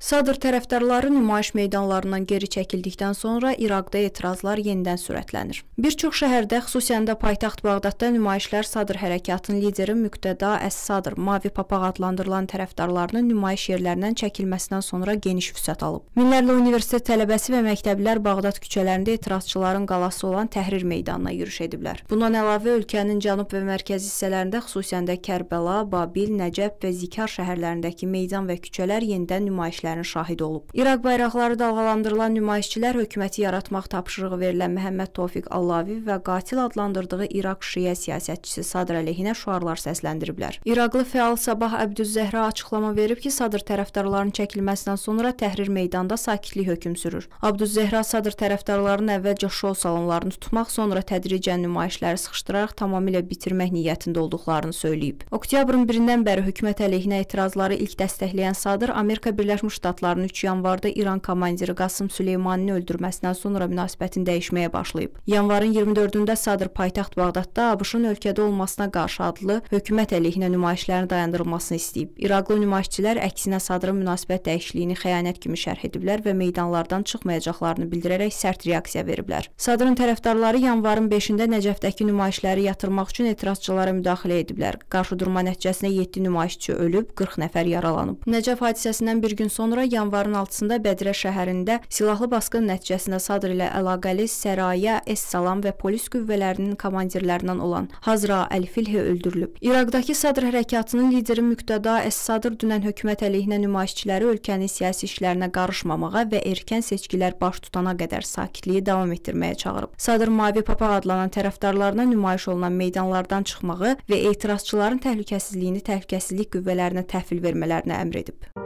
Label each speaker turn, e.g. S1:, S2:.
S1: Sadr tərəfdarları nümayiş meydanlarından geri çəkildikdən sonra İraqda etirazlar yenidən sürətlənir. Bir çox şəhərdə, xüsusən də paytaxt Bağdadda nümayişlər Sadr hərəkatının lideri Müqtəda Əs-Sadr Mavi Papaq adlandırılan tərəfdarlarının nümayiş yerlərindən çəkilməsindən sonra geniş füsət alıb. Minlərlə universitet tələbəsi və məktəblilər Bağdad küçələrində etirazçıların qalası olan Təhrir meydanına yürüş ediblər. Bundan əlavə ölkənin cənub və mərkəzi hissələrində, xüsusən də Kərbəla, Babil, Nəcəf və Zikar şəhərlərindəki meydan və küçələr yenidən nümayiş döyüşlərin şahidi olub. İraq bayraqları dalğalandırılan nümayişçilər hökuməti yaratmaq tapşırığı verilən Məhəmməd Tofiq Allavi və qatil adlandırdığı İraq Şiyə siyasətçisi Sadr əleyhinə şüarlar səsləndiriblər. İraqlı fəal Sabah Əbdüzzəhra açıqlama verib ki, Sadr tərəfdarlarının çəkilməsindən sonra Təhrir meydanda sakitlik hökm sürür. Əbdüzzəhra Sadr tərəfdarlarının əvvəlcə şou salonlarını tutmaq, sonra tədricən nümayişləri sıxışdıraraq tamamilə bitirmək niyyətində olduqlarını söyləyib. Oktyabrın 1-dən bəri hökumət əleyhinə etirazları ilk dəstəkləyən Sadır Amerika Birləşmiş Ştatlarının 3 yanvarda İran komandiri Qasım Süleymanini öldürməsindən sonra münasibətin dəyişməyə başlayıb. Yanvarın 24-də Sadr paytaxt Bağdadda ABŞ-ın ölkədə olmasına qarşı adlı hökumət əleyhinə nümayişlərin dayandırılmasını istəyib. İraqlı nümayişçilər əksinə Sadrın münasibət dəyişikliyini xəyanət kimi şərh ediblər və meydanlardan çıxmayacaqlarını bildirərək sərt reaksiya veriblər. Sadrın tərəfdarları yanvarın 5-də Nəcəfdəki nümayişləri yatırmaq üçün etirazçılara müdaxilə ediblər. Qarşıdurma nəticəsində 7 nümayişçi ölüb, 40 nəfər yaralanıb. Nəcəf hadisəsindən bir gün sonra sonra yanvarın 6-sında Bədrə şəhərində silahlı basqın nəticəsində Sadr ilə əlaqəli Səraya Es-Salam və polis qüvvələrinin komandirlərindən olan Hazra Əl-Filhi öldürülüb. İraqdakı Sadr hərəkatının lideri Müqtəda Es-Sadr dünən hökumət əleyhinə nümayişçiləri ölkənin siyasi işlərinə qarışmamağa və erkən seçkilər baş tutana qədər sakitliyi davam etdirməyə çağırıb. Sadr Mavi Papaq adlanan tərəfdarlarına nümayiş olunan meydanlardan çıxmağı və etirazçıların təhlükəsizliyini təhlükəsizlik qüvvələrinə təhvil vermələrinə əmr edib.